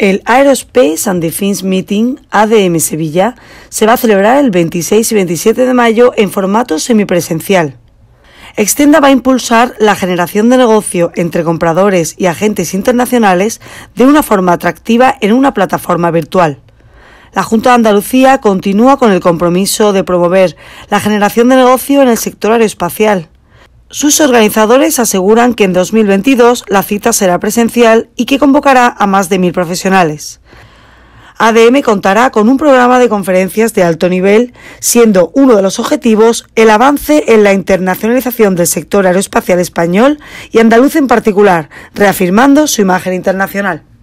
El Aerospace and Defense Meeting ADM Sevilla se va a celebrar el 26 y 27 de mayo en formato semipresencial. Extenda va a impulsar la generación de negocio entre compradores y agentes internacionales de una forma atractiva en una plataforma virtual. La Junta de Andalucía continúa con el compromiso de promover la generación de negocio en el sector aeroespacial sus organizadores aseguran que en 2022 la cita será presencial y que convocará a más de mil profesionales. ADM contará con un programa de conferencias de alto nivel, siendo uno de los objetivos el avance en la internacionalización del sector aeroespacial español y andaluz en particular, reafirmando su imagen internacional.